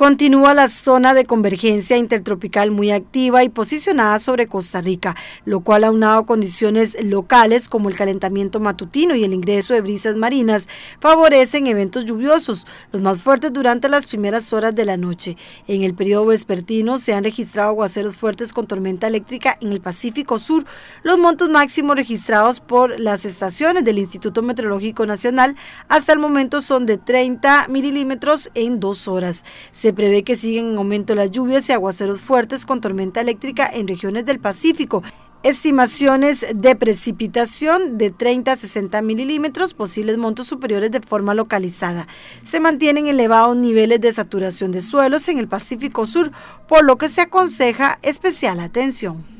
Continúa la zona de convergencia intertropical muy activa y posicionada sobre Costa Rica, lo cual aunado condiciones locales como el calentamiento matutino y el ingreso de brisas marinas favorecen eventos lluviosos, los más fuertes durante las primeras horas de la noche. En el periodo vespertino se han registrado aguaceros fuertes con tormenta eléctrica en el Pacífico Sur, los montos máximos registrados por las estaciones del Instituto Meteorológico Nacional hasta el momento son de 30 milímetros en dos horas. Se prevé que siguen en aumento las lluvias y aguaceros fuertes con tormenta eléctrica en regiones del Pacífico. Estimaciones de precipitación de 30 a 60 milímetros, posibles montos superiores de forma localizada. Se mantienen elevados niveles de saturación de suelos en el Pacífico Sur, por lo que se aconseja especial atención.